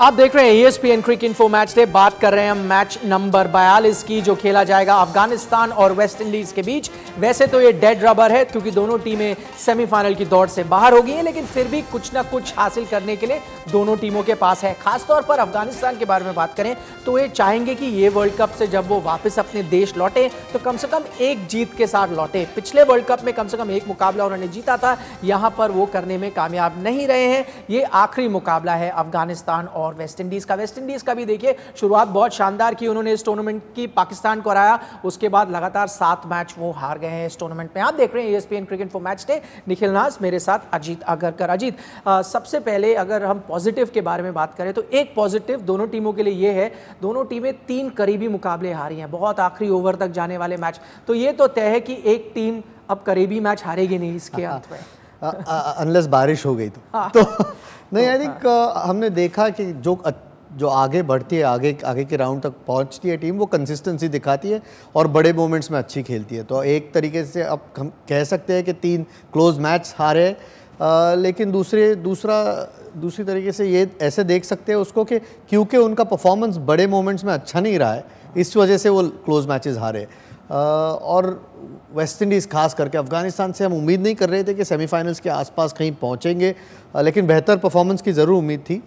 आप देख रहे हैं ईएसपीएन क्रिक इन्फो मैच से बात कर रहे हैं हम मैच नंबर बयालीस की जो खेला जाएगा अफगानिस्तान और वेस्ट इंडीज के बीच वैसे तो ये डेड रबर है क्योंकि दोनों टीमें सेमीफाइनल की दौड़ से बाहर हो गई हैं लेकिन फिर भी कुछ ना कुछ हासिल करने के लिए दोनों टीमों के पास है खासतौर पर अफगानिस्तान के बारे में बात करें तो ये चाहेंगे कि ये वर्ल्ड कप से जब वो वापस अपने देश लौटे तो कम से कम एक जीत के साथ लौटे पिछले वर्ल्ड कप में कम से कम एक मुकाबला उन्होंने जीता था यहाँ पर वो करने में कामयाब नहीं रहे हैं ये आखिरी मुकाबला है अफगानिस्तान और और वेस्ट इंडीज़ का वेस्ट इंडीज़ का भी देखिए शुरुआत बहुत शानदार की उन्होंने इस टूर्नामेंट की पाकिस्तान को हराया उसके बाद लगातार सात मैच वो हार गए हैं इस टूर्नामेंट में आप देख रहे हैं E cricinfo match day Nikhil Naz मेरे साथ अजीत अगरकर अजीत सबसे पहले अगर हम पॉजिटिव के बारे में बात करें तो एक पॉजिटिव दोनों टीमों के लिए ये है दोनों टीमें तीन करीबी मुकाबले हारी हैं बहुत आखिरी ओवर तक जाने वाले मैच तो ये तो तय है कि एक टीम अब करीबी मैच हारेगी नहीं इसके हाँ, अंत हाँ। में अनलेस बारिश हो गई तो, हाँ। तो नहीं आई थिंक तो हाँ। uh, हमने देखा कि जो जो आगे बढ़ती है आगे आगे के राउंड तक पहुंचती है टीम वो कंसिस्टेंसी दिखाती है और बड़े मोमेंट्स में अच्छी खेलती है तो एक तरीके से अब हम कह सकते हैं कि तीन क्लोज मैच हारे आ, uh, लेकिन दूसरे दूसरा दूसरी तरीके से ये ऐसे देख सकते हैं उसको कि क्योंकि उनका परफॉर्मेंस बड़े मोमेंट्स में अच्छा नहीं रहा है इस वजह से वो क्लोज मैचेस हारे और वेस्ट इंडीज़ खास करके अफगानिस्तान से हम उम्मीद नहीं कर रहे थे कि सेमीफाइनल्स के आसपास कहीं पहुंचेंगे लेकिन बेहतर परफॉर्मेंस की ज़रूर उम्मीद थी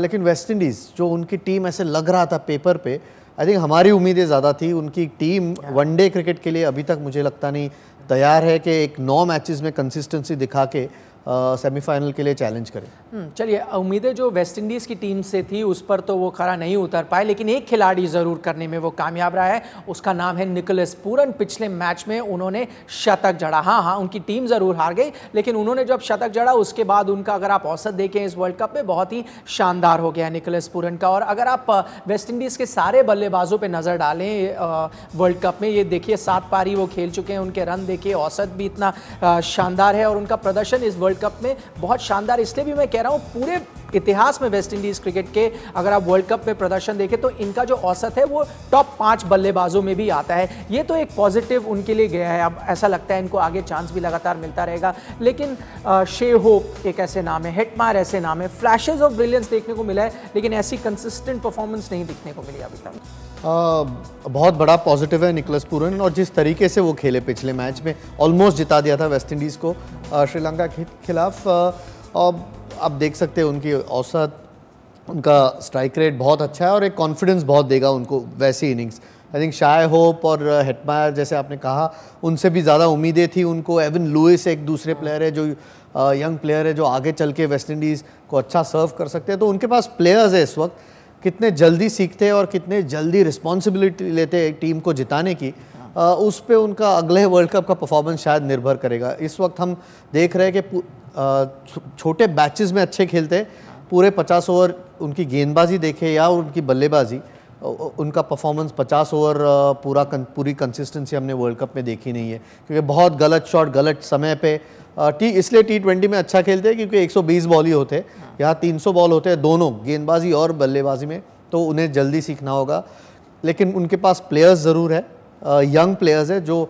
लेकिन वेस्ट इंडीज़ जो उनकी टीम ऐसे लग रहा था पेपर पे आई थिंक हमारी उम्मीदें ज़्यादा थी उनकी टीम वनडे क्रिकेट के लिए अभी तक मुझे लगता नहीं तैयार है कि एक नौ मैचेस में कंसिस्टेंसी दिखा के सेमीफाइनल के लिए चैलेंज करें हम्म, चलिए उम्मीदें जो वेस्ट इंडीज़ की टीम से थी उस पर तो वो खरा नहीं उतर पाए लेकिन एक खिलाड़ी ज़रूर करने में वो कामयाब रहा है उसका नाम है निकोलस पूरन पिछले मैच में उन्होंने शतक जड़ा हाँ हाँ उनकी टीम ज़रूर हार गई लेकिन उन्होंने जब शतक जड़ा उसके बाद उनका अगर आप औसत देखें इस वर्ल्ड कप में बहुत ही शानदार हो गया है निकोलस पूरन का और अगर आप वेस्ट इंडीज़ के सारे बल्लेबाजों पर नज़र डालें वर्ल्ड कप में ये देखिए सात पारी वो खेल चुके हैं उनके रन देखिए औसत भी इतना शानदार है और उनका प्रदर्शन इस वर्ल्ड कप में बहुत शानदार इसलिए भी मैं कह रहा हूँ पूरे इतिहास में वेस्ट इंडीज क्रिकेट के अगर आप वर्ल्ड कप में प्रदर्शन देखें तो इनका जो औसत है वो टॉप पाँच बल्लेबाजों में भी आता है ये तो एक पॉजिटिव उनके लिए गया है अब ऐसा लगता है इनको आगे चांस भी लगातार मिलता रहेगा लेकिन शे होप एक ऐसे नाम है हेटमार ऐसे नाम है फ्लैशेज ऑफ ब्रिलियंस देखने को मिला है लेकिन ऐसी कंसिस्टेंट परफॉर्मेंस नहीं देखने को मिली अभी तक बहुत बड़ा पॉजिटिव है निकलस पूरन और जिस तरीके से वो खेले पिछले मैच में ऑलमोस्ट जिता दिया था वेस्ट इंडीज़ को श्रीलंका के खिलाफ और आप देख सकते हैं उनकी औसत उनका स्ट्राइक रेट बहुत अच्छा है और एक कॉन्फिडेंस बहुत देगा उनको वैसी innings I think Shai Hope और हेटमायर uh, जैसे आपने कहा उनसे भी ज़्यादा उम्मीदें थी उनको एवन लुइस एक दूसरे प्लेयर हाँ। है जो यंग uh, प्लेयर है जो आगे चल के वेस्ट इंडीज़ को अच्छा सर्व कर सकते हैं तो उनके पास प्लेयर्स है इस वक्त कितने जल्दी सीखते हैं और कितने जल्दी रिस्पॉन्सिबिलिटी लेते हैं टीम को जिताने की हाँ। uh, उस पर उनका अगले वर्ल्ड कप का परफॉर्मेंस शायद निर्भर करेगा इस वक्त हम देख रहे हैं कि छोटे बैचेस में अच्छे खेलते हैं पूरे पचास ओवर उनकी गेंदबाजी देखे या उनकी बल्लेबाजी उनका परफॉर्मेंस 50 ओवर पूरा पूरी कंसिस्टेंसी हमने वर्ल्ड कप में देखी नहीं है क्योंकि बहुत गलत शॉट गलत समय पे टी इसलिए टी ट्वेंटी में अच्छा खेलते हैं क्योंकि 120 बॉल ही होते हैं हाँ। यहाँ 300 बॉल होते हैं दोनों गेंदबाजी और बल्लेबाजी में तो उन्हें जल्दी सीखना होगा लेकिन उनके पास प्लेयर्स ज़रूर है यंग प्लेयर्स है जो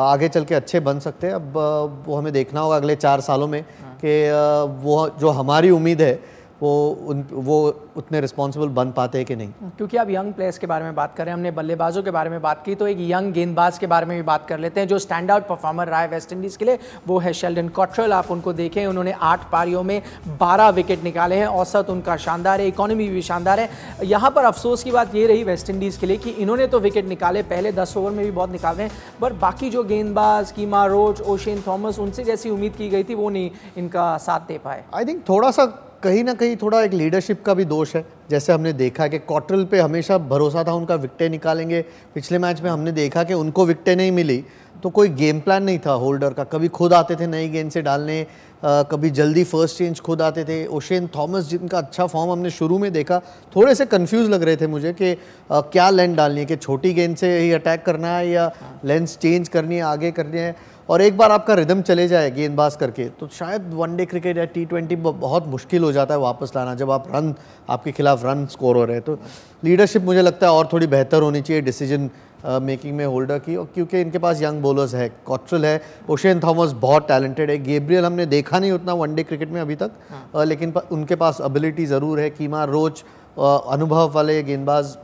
आगे चल के अच्छे बन सकते हैं अब वो हमें देखना होगा अगले चार सालों में हाँ। कि वो जो हमारी उम्मीद है वो उन वो उतने रिस्पॉन्सिबल बन पाते हैं कि नहीं क्योंकि आप यंग प्लेयर्स के बारे में बात करें हमने बल्लेबाजों के बारे में बात की तो एक यंग गेंदबाज के बारे में भी बात कर लेते हैं जो स्टैंड आउट परफॉर्मर रहा है वेस्ट इंडीज़ के लिए वो है शेल्डन कॉट्रल आप उनको देखें उन्होंने आठ पारियों में बारह विकेट निकाले हैं औसत उनका शानदार है इकोनॉमी भी शानदार है यहाँ पर अफसोस की बात ये रही वेस्ट इंडीज़ के लिए कि इन्होंने तो विकेट निकाले पहले दस ओवर में भी बहुत निकाले हैं बट बाकी जो गेंदबाज कीमा रोच ओशेन थॉमस उनसे जैसी उम्मीद की गई थी वो नहीं इनका साथ दे पाए आई थिंक थोड़ा सा कहीं ना कहीं थोड़ा एक लीडरशिप का भी दोष है जैसे हमने देखा कि कॉटरल पे हमेशा भरोसा था उनका विकटें निकालेंगे पिछले मैच में हमने देखा कि उनको विकटें नहीं मिली तो कोई गेम प्लान नहीं था होल्डर का कभी खुद आते थे नई गेंद से डालने आ, कभी जल्दी फर्स्ट चेंज खुद आते थे ओशेन थॉमस जिनका अच्छा फॉर्म हमने शुरू में देखा थोड़े से कंफ्यूज लग रहे थे मुझे कि क्या लेंथ डालनी है कि छोटी गेंद से ही अटैक करना है या लेंस चेंज करनी है आगे करनी है और एक बार आपका रिदम चले जाए गेंदबाज करके तो शायद वनडे क्रिकेट या टी ट्वेंटी बहुत मुश्किल हो जाता है वापस लाना जब आप रन आपके खिलाफ रन स्कोर हो रहे हैं तो लीडरशिप मुझे लगता है और थोड़ी बेहतर होनी चाहिए डिसीजन मेकिंग में होल्डर की और क्योंकि इनके पास यंग बॉलर्स है कॉट्रल है ओशेन थॉमस बहुत टैलेंटेड है गेब्रियल हमने देखा नहीं उतना वनडे क्रिकेट में अभी तक हाँ। लेकिन उनके पास अबिलिटी ज़रूर है कीमा रोज अनुभव वाले गेंदबाज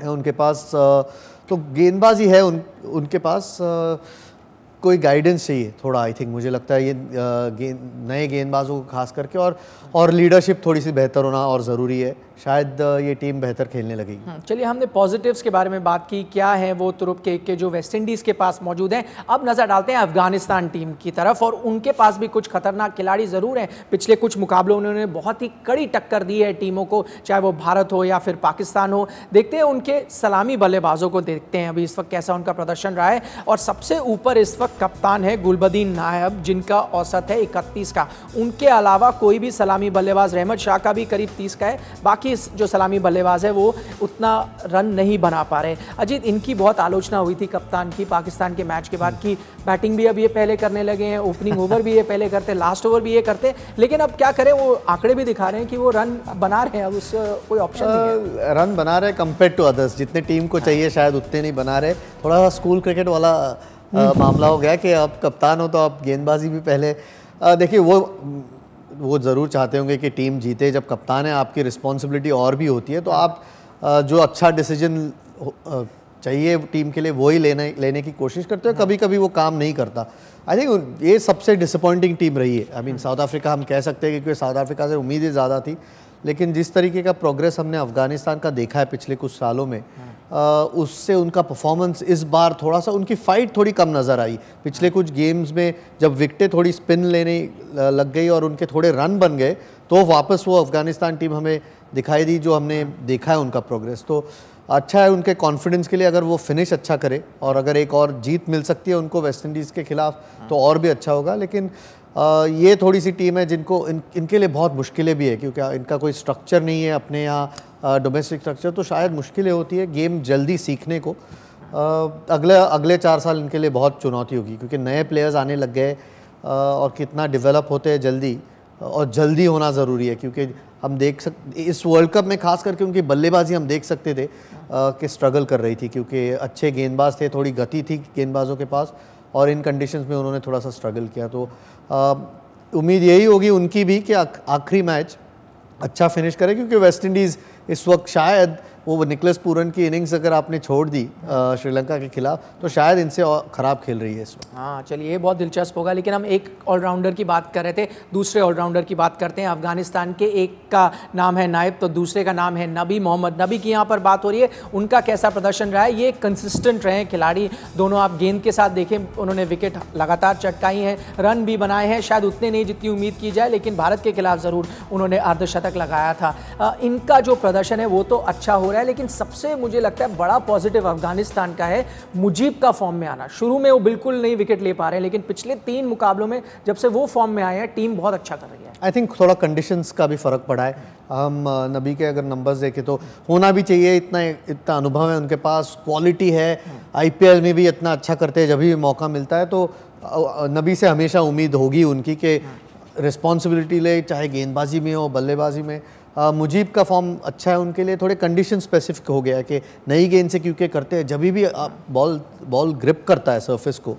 हैं उनके पास तो गेंदबाजी है उन उनके पास कोई गाइडेंस चाहिए थोड़ा आई थिंक मुझे लगता है ये गें, नए गेंदबाजों को खास करके और और लीडरशिप थोड़ी सी बेहतर होना और ज़रूरी है शायद ये टीम बेहतर खेलने लगेगी हाँ, चलिए हमने पॉजिटिव्स के बारे में बात की क्या है वो तुरुप के के जो वेस्ट इंडीज़ के पास मौजूद हैं अब नज़र डालते हैं अफगानिस्तान टीम की तरफ और उनके पास भी कुछ खतरनाक खिलाड़ी ज़रूर हैं पिछले कुछ मुकाबलों उन्होंने बहुत ही कड़ी टक्कर दी है टीमों को चाहे वो भारत हो या फिर पाकिस्तान हो देखते हैं उनके सलामी बल्लेबाजों को देखते हैं अभी इस वक्त कैसा उनका प्रदर्शन रहा है और सबसे ऊपर इस वक्त औसत कप्तान है गुलबदीन नायब जिनका औसत है इकतीस का उनके अलावा कोई भी सलामी बल्लेबाज रहमत शाह का भी करीब तीस का है बाकी जो सलामी बल्लेबाज है वो उतना रन नहीं बना पा रहे अजीत इनकी बहुत आलोचना हुई थी कप्तान की पाकिस्तान के मैच के बाद कि बैटिंग भी अब ये पहले करने लगे हैं ओपनिंग ओवर भी ये पहले करते लास्ट ओवर भी ये करते लेकिन अब क्या करें वो आंकड़े भी दिखा रहे हैं कि वो रन बना रहे हैं अब उस कोई ऑप्शन नहीं है रन बना रहे कंपेयर टू अदर्स जितने टीम को चाहिए हाँ। शायद उतने नहीं बना रहे थोड़ा सा स्कूल क्रिकेट वाला मामला हो गया कि आप कप्तान हो तो आप गेंदबाजी भी पहले देखिए वो वो ज़रूर चाहते होंगे कि टीम जीते जब कप्तान है आपकी रिस्पॉन्सिबिलिटी और भी होती है तो आप जो अच्छा डिसीजन चाहिए टीम के लिए वही लेने लेने की कोशिश करते हो हाँ। कभी कभी वो काम नहीं करता आई थिंक ये सबसे डिसअपॉइंटिंग टीम रही है आई मीन साउथ अफ्रीका हम कह सकते हैं क्योंकि साउथ अफ्रीका से उम्मीदें ज़्यादा थी लेकिन जिस तरीके का प्रोग्रेस हमने अफगानिस्तान का देखा है पिछले कुछ सालों में आ, हाँ। उससे उनका परफॉर्मेंस इस बार थोड़ा सा उनकी फ़ाइट थोड़ी कम नज़र आई पिछले हाँ। कुछ गेम्स में जब विकटें थोड़ी स्पिन लेने लग गई और उनके थोड़े रन बन गए तो वापस वो अफ़गानिस्तान टीम हमें दिखाई दी जो हमने देखा है उनका प्रोग्रेस तो अच्छा है उनके कॉन्फिडेंस के लिए अगर वो फिनिश अच्छा करे और अगर एक और जीत मिल सकती है उनको वेस्ट इंडीज़ के खिलाफ तो और भी अच्छा होगा लेकिन आ, ये थोड़ी सी टीम है जिनको इन इनके लिए बहुत मुश्किलें भी है क्योंकि इनका कोई स्ट्रक्चर नहीं है अपने यहाँ डोमेस्टिक स्ट्रक्चर तो शायद मुश्किलें होती है गेम जल्दी सीखने को आ, अगले अगले चार साल इनके लिए बहुत चुनौती होगी क्योंकि नए प्लेयर्स आने लग गए और कितना डेवलप होते हैं जल्दी और जल्दी होना ज़रूरी है क्योंकि हम देख सक इस वर्ल्ड कप में खास करके उनकी बल्लेबाजी हम देख सकते थे के स्ट्रगल कर रही थी क्योंकि अच्छे गेंदबाज थे थोड़ी गति थी गेंदबाजों के पास और इन कंडीशंस में उन्होंने थोड़ा सा स्ट्रगल किया तो उम्मीद यही होगी उनकी भी कि आखिरी मैच अच्छा फिनिश करें क्योंकि वेस्ट इंडीज़ इस वक्त शायद वो निकलस पूरन की इनिंग्स अगर आपने छोड़ दी श्रीलंका के खिलाफ तो शायद इनसे ख़राब खेल रही है इसमें हाँ चलिए ये बहुत दिलचस्प होगा लेकिन हम एक ऑलराउंडर की बात कर रहे थे दूसरे ऑलराउंडर की बात करते हैं अफगानिस्तान के एक का नाम है नायब तो दूसरे का नाम है नबी मोहम्मद नबी की यहाँ पर बात हो रही है उनका कैसा प्रदर्शन रहा है ये कंसिस्टेंट रहे खिलाड़ी दोनों आप गेंद के साथ देखें उन्होंने विकेट लगातार चटकाई हैं रन भी बनाए हैं शायद उतने नहीं जितनी उम्मीद की जाए लेकिन भारत के खिलाफ ज़रूर उन्होंने अर्धशतक लगाया था इनका जो प्रदर्शन है वो तो अच्छा हो रहा है लेकिन सबसे मुझे लगता है बड़ा पॉजिटिव अफगानिस्तान का है मुजीब का फॉर्म में आना शुरू में वो बिल्कुल नहीं विकेट ले पा रहे हैं लेकिन पिछले तीन मुकाबलों में जब से वो फॉर्म में आए हैं टीम बहुत अच्छा कर रही है आई थिंक थोड़ा कंडीशन का भी फ़र्क पड़ा है हम नबी के अगर नंबर्स देखें तो होना भी चाहिए इतना इतना अनुभव है उनके पास क्वालिटी है आईपीएल में भी इतना अच्छा करते हैं जब भी मौका मिलता है तो नबी से हमेशा उम्मीद होगी उनकी कि रिस्पॉन्सिबिलिटी हाँ। ले चाहे गेंदबाजी में हो बल्लेबाजी में मुजीब का फॉर्म अच्छा है उनके लिए थोड़े कंडीशन स्पेसिफिक हो गया है कि नई गेंद से क्योंकि करते हैं जब भी बॉल बॉल ग्रिप करता है सरफेस को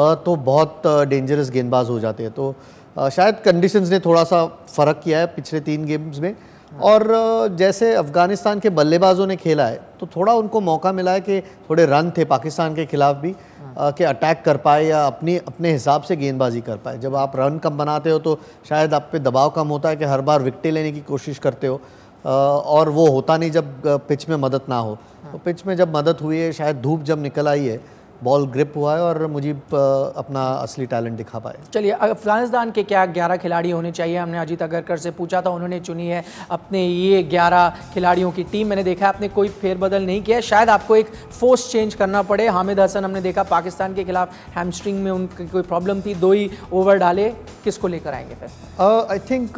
हाँ। तो बहुत डेंजरस गेंदबाज हो जाते हैं तो शायद कंडीशंस ने थोड़ा सा फ़र्क किया है पिछले तीन गेम्स में और जैसे अफ़गानिस्तान के बल्लेबाजों ने खेला है तो थोड़ा उनको मौका मिला है कि थोड़े रन थे पाकिस्तान के खिलाफ भी कि अटैक कर पाए या अपनी अपने हिसाब से गेंदबाजी कर पाए जब आप रन कम बनाते हो तो शायद आप पे दबाव कम होता है कि हर बार विकटें लेने की कोशिश करते हो और वो होता नहीं जब पिच में मदद ना हो तो पिच में जब मदद हुई है शायद धूप जब निकल आई है बॉल ग्रिप हुआ है और मुझे अपना असली टैलेंट दिखा पाए चलिए अफगानिस्तान के क्या ग्यारह खिलाड़ी होने चाहिए हमने अजीत अगरकर से पूछा था उन्होंने चुनी है अपने ये ग्यारह खिलाड़ियों की टीम मैंने देखा आपने कोई फेरबदल नहीं किया शायद आपको एक फोर्स चेंज करना पड़े हामिद हसन हमने देखा पाकिस्तान के खिलाफ हैमस्ट्रिंग में उनकी कोई प्रॉब्लम थी दो ही ओवर डाले किसको लेकर आएंगे फिर आई थिंक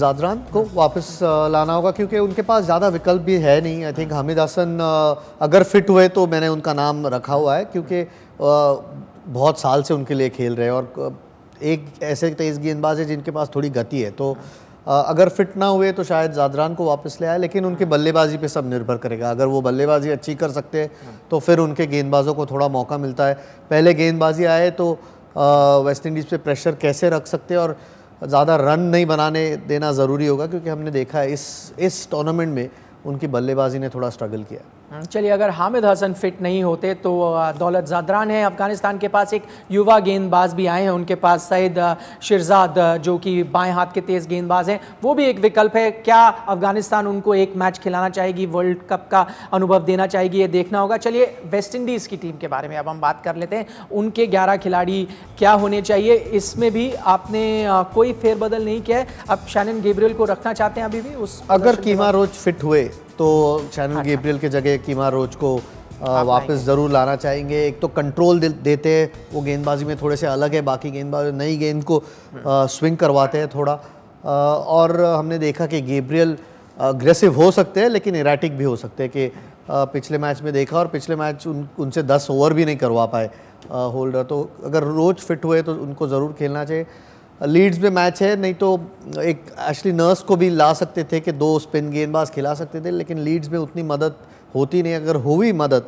जादरान को वापस लाना होगा क्योंकि उनके पास ज़्यादा विकल्प भी है नहीं आई थिंक हामिद हसन अगर फिट हुए तो मैंने उनका नाम रखा हुआ है है क्योंकि बहुत साल से उनके लिए खेल रहे हैं और एक ऐसे तेज़ गेंदबाज है जिनके पास थोड़ी गति है तो अगर फिट ना हुए तो शायद जादरान को वापस ले आए लेकिन उनके बल्लेबाजी पे सब निर्भर करेगा अगर वो बल्लेबाजी अच्छी कर सकते हैं हाँ। तो फिर उनके गेंदबाजों को थोड़ा मौका मिलता है पहले गेंदबाजी आए तो वेस्ट इंडीज़ पर प्रेशर कैसे रख सकते और ज़्यादा रन नहीं बनाने देना ज़रूरी होगा क्योंकि हमने देखा है इस इस टूर्नामेंट में उनकी बल्लेबाजी ने थोड़ा स्ट्रगल किया हम्म, चलिए अगर हामिद हसन फिट नहीं होते तो दौलत जादरान है अफ़गानिस्तान के पास एक युवा गेंदबाज भी आए हैं उनके पास सईद शिरजाद जो कि बाएं हाथ के तेज़ गेंदबाज हैं वो भी एक विकल्प है क्या अफ़गानिस्तान उनको एक मैच खिलाना चाहेगी वर्ल्ड कप का अनुभव देना चाहेगी ये देखना होगा चलिए वेस्ट इंडीज़ की टीम के बारे में अब हम बात कर लेते हैं उनके ग्यारह खिलाड़ी क्या होने चाहिए इसमें भी आपने कोई फेरबदल नहीं किया है अब शैनन गेब्रियल को रखना चाहते हैं अभी भी उस अगर कीमा रोज फिट हुए तो चैनल गेब्रियल हाँ के जगह कीमा रोज को आ, वापस ज़रूर लाना चाहेंगे एक तो कंट्रोल देते हैं वो गेंदबाजी में थोड़े से अलग है बाकी गेंदबाज नई गेंद को हम्म। आ, स्विंग करवाते हैं थोड़ा आ, और हमने देखा कि गेब्रियल अग्रेसिव हो सकते हैं लेकिन इराटिक भी हो सकते हैं कि पिछले मैच में देखा और पिछले मैच उन उनसे दस ओवर भी नहीं करवा पाए होल्डर तो अगर रोज़ फिट हुए तो उनको ज़रूर खेलना चाहिए लीड्स में मैच है नहीं तो एक एक्चुअली नर्स को भी ला सकते थे कि दो स्पिन गेंदबाज खिला सकते थे लेकिन लीड्स में उतनी मदद होती नहीं अगर हुई मदद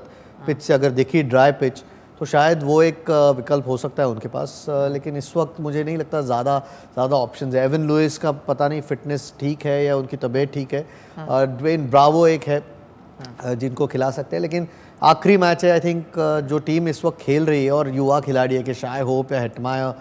पिच से अगर देखी ड्राई पिच तो शायद वो एक विकल्प हो सकता है उनके पास लेकिन इस वक्त मुझे नहीं लगता ज़्यादा ज़्यादा ऑप्शन है एवन लुइस का पता नहीं फिटनेस ठीक है या उनकी तबीयत ठीक है हाँ। और ड्वेन ब्रावो एक है हाँ। जिनको खिला सकते हैं लेकिन आखिरी मैच है आई थिंक जो टीम इस वक्त खेल रही है और युवा खिलाड़ी है कि शाय होप या हेटमाया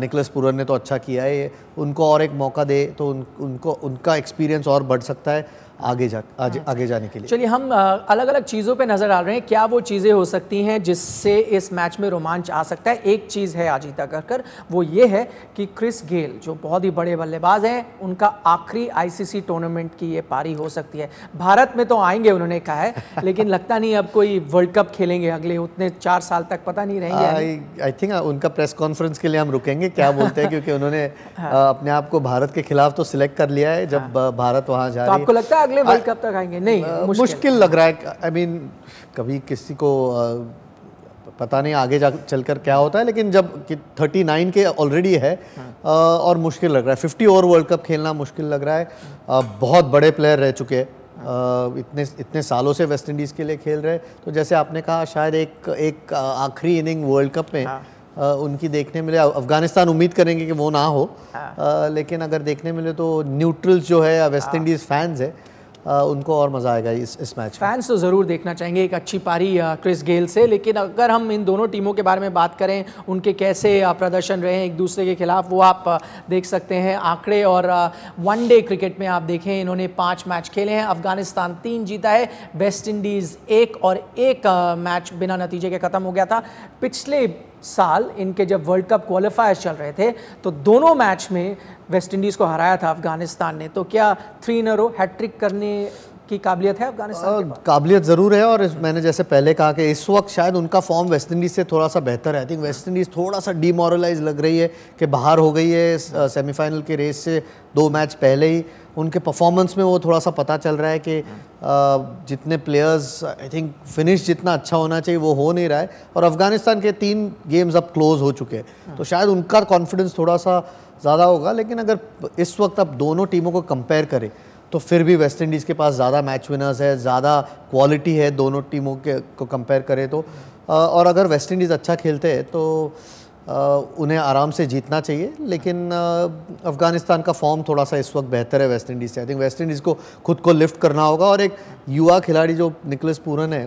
निकलस पुरन ने तो अच्छा किया है उनको और एक मौका दे तो उन, उनको उनका एक्सपीरियंस और बढ़ सकता है आगे जा आगे, हाँ। आगे जाने के लिए चलिए हम अलग अलग चीज़ों पे नज़र आ रहे हैं क्या वो चीज़ें हो सकती हैं जिससे इस मैच में रोमांच आ सकता है एक चीज़ है आजीता कर कर वो ये है कि क्रिस गेल जो बहुत ही बड़े बल्लेबाज हैं उनका आखिरी आईसीसी टूर्नामेंट की ये पारी हो सकती है भारत में तो आएंगे उन्होंने कहा है लेकिन लगता नहीं अब कोई वर्ल्ड कप खेलेंगे अगले उतने चार साल तक पता नहीं रहेंगे आई थिंक उनका प्रेस कॉन्फ्रेंस के लिए हम रुकेंगे क्या बोलते हैं क्योंकि उन्होंने हाँ। अपने आप को भारत के खिलाफ तो सिलेक्ट कर लिया है जब हाँ। भारत वहाँ जाए तो है आपको लगता है अगले वर्ल्ड कप तक आएंगे नहीं मुश्किल, मुश्किल लग रहा है आई I मीन mean, कभी किसी को पता नहीं आगे जा चलकर क्या होता है लेकिन जब थर्टी नाइन के ऑलरेडी है आ, और मुश्किल लग रहा है फिफ्टी ओवर वर्ल्ड कप खेलना मुश्किल लग रहा है आ, बहुत बड़े प्लेयर रह चुके हैं इतने इतने सालों से वेस्ट इंडीज़ के लिए खेल रहे तो जैसे आपने कहा शायद एक एक आखिरी इनिंग वर्ल्ड कप में हाँ। आ, उनकी देखने मिले अफगानिस्तान उम्मीद करेंगे कि वो ना हो हाँ। आ, लेकिन अगर देखने मिले तो न्यूट्रल्स जो है या वेस्ट इंडीज़ फैंस है उनको और मज़ा आएगा इस इस मैच फैंस तो ज़रूर देखना चाहेंगे एक अच्छी पारी क्रिस गेल से लेकिन अगर हम इन दोनों टीमों के बारे में बात करें उनके कैसे प्रदर्शन रहे एक दूसरे के खिलाफ वो आप देख सकते हैं आंकड़े और वनडे क्रिकेट में आप देखें इन्होंने पाँच मैच खेले हैं अफगानिस्तान तीन जीता है वेस्ट इंडीज़ एक और एक मैच बिना नतीजे के ख़त्म हो गया था पिछले साल इनके जब वर्ल्ड कप क्वालिफायर चल रहे थे तो दोनों मैच में वेस्ट इंडीज़ को हराया था अफगानिस्तान ने तो क्या थ्री नरो हैट्रिक करने की काबिलियत है अफगानिस्तान काबिलियत ज़रूर है और मैंने जैसे पहले कहा कि इस वक्त शायद उनका फॉर्म वेस्ट इंडीज़ से थोड़ा सा बेहतर है आई थिंक वेस्ट इंडीज़ थोड़ा सा डीमोरलाइज लग रही है कि बाहर हो गई है सेमीफाइनल के रेस से दो मैच पहले ही उनके परफॉर्मेंस में वो थोड़ा सा पता चल रहा है कि जितने प्लेयर्स आई थिंक फिनिश जितना अच्छा होना चाहिए वो हो नहीं रहा है और अफगानिस्तान के तीन गेम्स अब क्लोज हो चुके हैं हाँ। तो शायद उनका कॉन्फिडेंस थोड़ा सा ज़्यादा होगा लेकिन अगर इस वक्त आप दोनों टीमों को कंपेयर करें तो फिर भी वेस्ट इंडीज़ के पास ज़्यादा मैच विनर्स है ज़्यादा क्वालिटी है दोनों टीमों के को कंपेयर करें तो और अगर वेस्ट इंडीज़ अच्छा खेलते हैं तो उन्हें आराम से जीतना चाहिए लेकिन अफ़गानिस्तान का फॉर्म थोड़ा सा इस वक्त बेहतर है वेस्ट इंडीज़ से आई थिंक वेस्ट इंडीज़ को खुद को लिफ्ट करना होगा और एक युवा खिलाड़ी जो निकलस पूरन है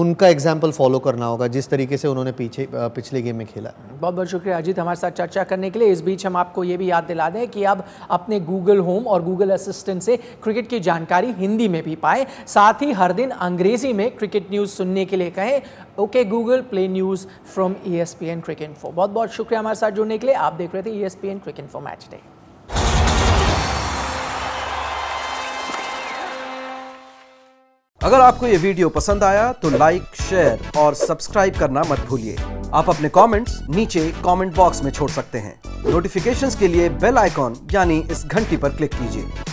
उनका एग्जाम्पल फॉलो करना होगा जिस तरीके से उन्होंने पीछे पिछले गेम में खेला बहुत बहुत शुक्रिया अजीत हमारे साथ चर्चा करने के लिए इस बीच हम आपको ये भी याद दिला दें कि अब अपने गूगल होम और गूगल असिस्टेंट से क्रिकेट की जानकारी हिंदी में भी पाए साथ ही हर दिन अंग्रेजी में क्रिकेट न्यूज़ सुनने के लिए कहें okay Google play news from E S P N cricinfo बहुत बहुत शुक्रिया हमारे साथ जुड़ने के लिए आप देख रहे थे E S P N cricinfo match day अगर आपको ये वीडियो पसंद आया तो लाइक शेयर और सब्सक्राइब करना मत भूलिए आप अपने कमेंट्स नीचे कमेंट बॉक्स में छोड़ सकते हैं नोटिफिकेशंस के लिए बेल आइकॉन यानी इस घंटी पर क्लिक कीजिए